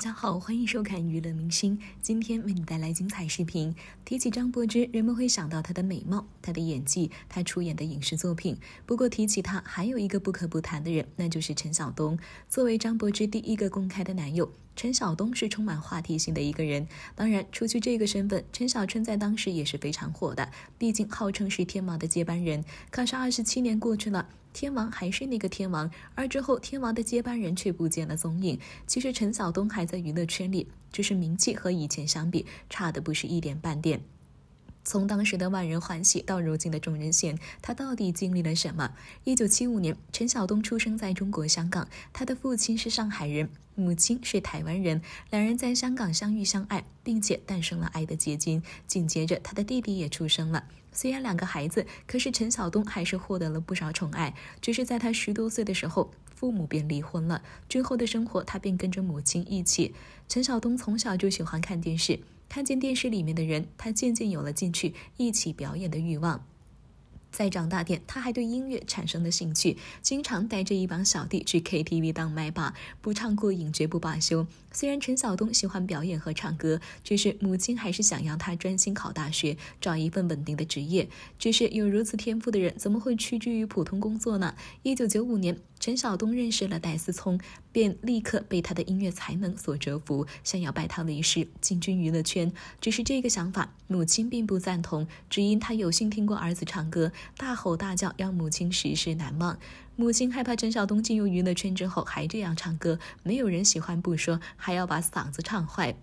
大家好，欢迎收看娱乐明星。今天为你带来精彩视频。提起张柏芝，人们会想到她的美貌、她的演技、她出演的影视作品。不过提起她，还有一个不可不谈的人，那就是陈晓东，作为张柏芝第一个公开的男友。陈晓东是充满话题性的一个人，当然，除去这个身份，陈小春在当时也是非常火的。毕竟号称是天王的接班人，可是二十七年过去了，天王还是那个天王，而之后天王的接班人却不见了踪影。其实陈晓东还在娱乐圈里，只是名气和以前相比差的不是一点半点。从当时的万人欢喜到如今的众人嫌，他到底经历了什么？一九七五年，陈晓东出生在中国香港，他的父亲是上海人，母亲是台湾人，两人在香港相遇相爱，并且诞生了爱的结晶。紧接着，他的弟弟也出生了。虽然两个孩子，可是陈晓东还是获得了不少宠爱。只是在他十多岁的时候，父母便离婚了，之后的生活他便跟着母亲一起。陈晓东从小就喜欢看电视。看见电视里面的人，他渐渐有了进去一起表演的欲望。再长大点，他还对音乐产生了兴趣，经常带着一帮小弟去 KTV 当麦霸，不唱过瘾绝不罢休。虽然陈晓东喜欢表演和唱歌，只是母亲还是想要他专心考大学，找一份稳定的职业。只是有如此天赋的人，怎么会屈居于普通工作呢？一九九五年。陈晓东认识了戴思聪，便立刻被他的音乐才能所折服，想要拜他为师，进军娱乐圈。只是这个想法，母亲并不赞同，只因他有幸听过儿子唱歌，大吼大叫，让母亲时时难忘。母亲害怕陈晓东进入娱乐圈之后还这样唱歌，没有人喜欢不说，还要把嗓子唱坏。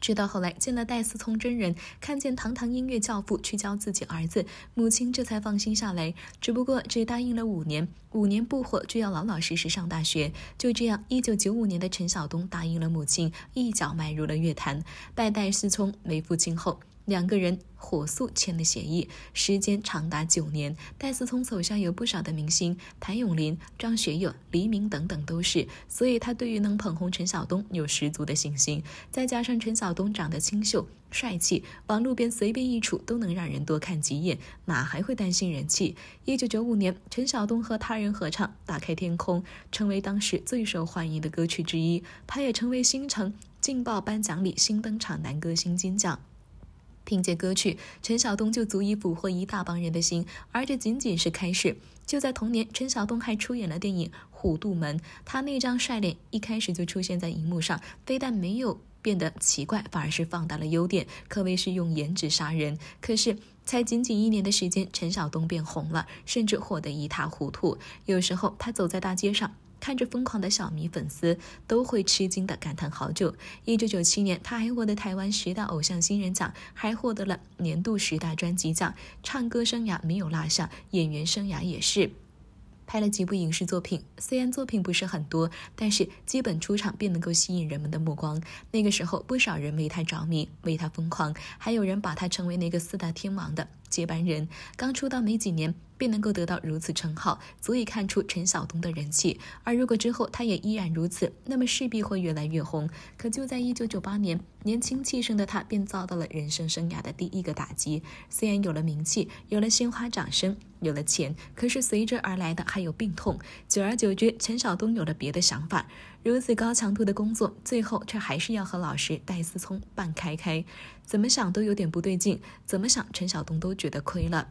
直到后来见了戴思聪真人，看见堂堂音乐教父去教自己儿子，母亲这才放心下来。只不过只答应了五年，五年不火就要老老实实上大学。就这样，一九九五年的陈晓东答应了母亲，一脚迈入了乐坛，拜戴思聪为父亲后。两个人火速签了协议，时间长达九年。戴思聪手下有不少的明星，谭咏麟、张学友、黎明等等都是，所以他对于能捧红陈晓东有十足的信心。再加上陈晓东长得清秀帅气，往路边随便一杵都能让人多看几眼，哪还会担心人气？一九九五年，陈晓东和他人合唱《打开天空》，成为当时最受欢迎的歌曲之一，他也成为新城劲爆颁奖礼新登场男歌星金奖。凭借歌曲，陈晓东就足以捕获一大帮人的心，而这仅仅是开始。就在同年，陈晓东还出演了电影《虎渡门》，他那张帅脸一开始就出现在荧幕上，非但没有变得奇怪，反而是放大了优点，可谓是用颜值杀人。可是才仅仅一年的时间，陈晓东变红了，甚至火得一塌糊涂。有时候他走在大街上。看着疯狂的小迷粉丝，都会吃惊的感叹：“好久！”一九九七年，他还获得台湾十大偶像新人奖，还获得了年度十大专辑奖。唱歌生涯没有落下，演员生涯也是拍了几部影视作品。虽然作品不是很多，但是基本出场便能够吸引人们的目光。那个时候，不少人为他着迷，为他疯狂，还有人把他称为那个四大天王的。接班人刚出道没几年便能够得到如此称号，足以看出陈晓东的人气。而如果之后他也依然如此，那么势必会越来越红。可就在一九九八年，年轻气盛的他便遭到了人生生涯的第一个打击。虽然有了名气，有了鲜花掌声，有了钱，可是随之而来的还有病痛。久而久之，陈晓东有了别的想法。如此高强度的工作，最后却还是要和老师戴思聪拌开开，怎么想都有点不对劲。怎么想，陈晓东都觉得亏了。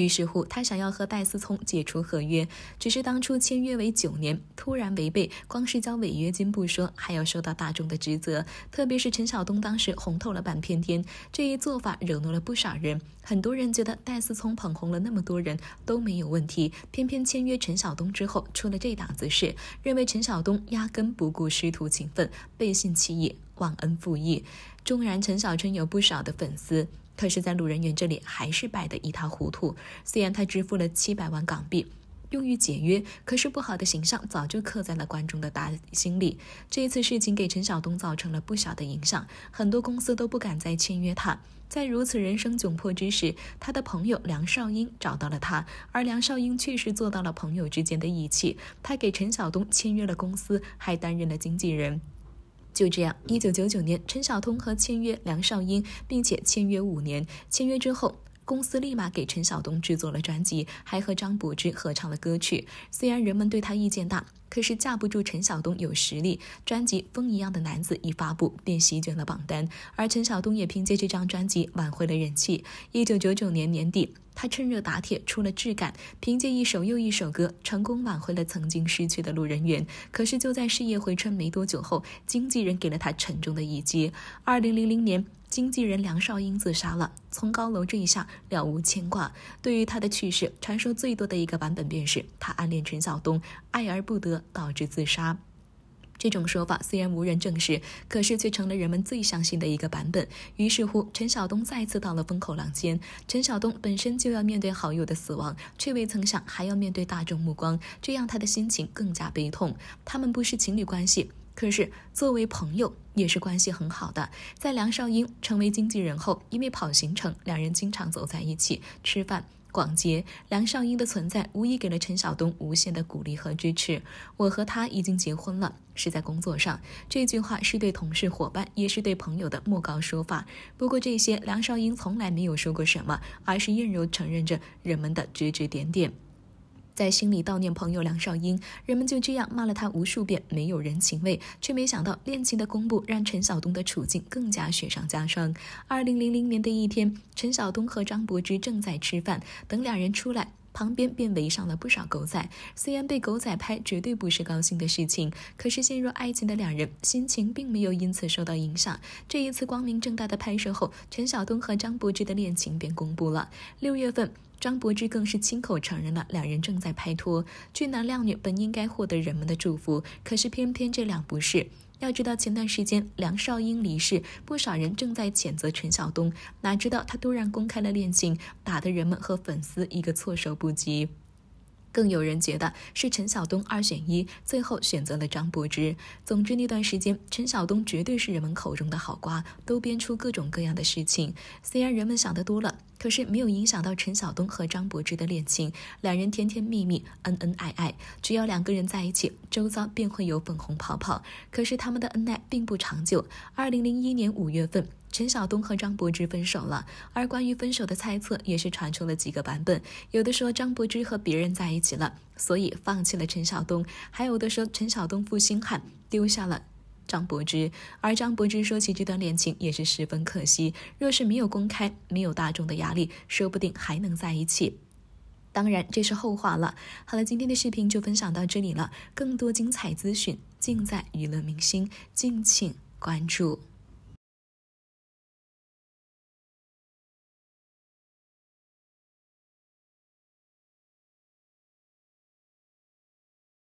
于是乎，他想要和戴思聪解除合约，只是当初签约为九年，突然违背，光是交违约金不说，还要受到大众的指责。特别是陈晓东当时红透了半片天，这一做法惹怒了不少人。很多人觉得戴思聪捧红了那么多人都没有问题，偏偏签约陈晓东之后出了这档子事，认为陈晓东压根不顾师徒情分，背信弃义，忘恩负义。纵然陈小春有不少的粉丝。可是，在路人缘这里还是败得一塌糊涂。虽然他支付了七百万港币用于解约，可是不好的形象早就刻在了观众的大心里。这次事情给陈晓东造成了不小的影响，很多公司都不敢再签约他。在如此人生窘迫之时，他的朋友梁少英找到了他，而梁少英确实做到了朋友之间的义气，他给陈晓东签约了公司，还担任了经纪人。就这样，一九九九年，陈晓东和签约梁少英，并且签约五年。签约之后，公司立马给陈晓东制作了专辑，还和张柏芝合唱了歌曲。虽然人们对他意见大，可是架不住陈晓东有实力。专辑《风一样的男子》一发布，便席卷了榜单，而陈晓东也凭借这张专辑挽回了人气。一九九九年年底。他趁热打铁，出了质感，凭借一首又一首歌，成功挽回了曾经失去的路人缘。可是就在事业回春没多久后，经纪人给了他沉重的一击。二零零零年，经纪人梁少英自杀了，从高楼这一下了无牵挂。对于他的去世，传说最多的一个版本便是他暗恋陈晓东，爱而不得，导致自杀。这种说法虽然无人证实，可是却成了人们最相信的一个版本。于是乎，陈晓东再次到了风口浪尖。陈晓东本身就要面对好友的死亡，却未曾想还要面对大众目光，这让他的心情更加悲痛。他们不是情侣关系，可是作为朋友也是关系很好的。在梁少英成为经纪人后，因为跑行程，两人经常走在一起吃饭。广结梁少英的存在，无疑给了陈晓东无限的鼓励和支持。我和他已经结婚了，是在工作上。这句话是对同事、伙伴，也是对朋友的莫高说法。不过这些，梁少英从来没有说过什么，而是温柔承认着人们的指指点点。在心里悼念朋友梁少英，人们就这样骂了他无数遍，没有人情味。却没想到恋情的公布让陈晓东的处境更加雪上加霜。二零零零年的一天，陈晓东和张柏芝正在吃饭，等两人出来，旁边便围上了不少狗仔。虽然被狗仔拍绝对不是高兴的事情，可是陷入爱情的两人心情并没有因此受到影响。这一次光明正大的拍摄后，陈晓东和张柏芝的恋情便公布了。六月份。张柏芝更是亲口承认了两人正在拍拖，俊男靓女本应该获得人们的祝福，可是偏偏这俩不是。要知道前段时间梁少英离世，不少人正在谴责陈晓东，哪知道他突然公开了恋情，打的人们和粉丝一个措手不及。更有人觉得是陈晓东二选一，最后选择了张柏芝。总之那段时间，陈晓东绝对是人们口中的好瓜，都编出各种各样的事情。虽然人们想的多了，可是没有影响到陈晓东和张柏芝的恋情，两人甜甜蜜蜜，恩恩爱爱。只要两个人在一起，周遭便会有粉红泡泡。可是他们的恩爱并不长久。二零零一年五月份。陈晓东和张柏芝分手了，而关于分手的猜测也是传出了几个版本。有的说张柏芝和别人在一起了，所以放弃了陈晓东；还有的说陈晓东负心汉丢下了张柏芝。而张柏芝说起这段恋情也是十分可惜，若是没有公开，没有大众的压力，说不定还能在一起。当然，这是后话了。好了，今天的视频就分享到这里了，更多精彩资讯尽在娱乐明星，敬请关注。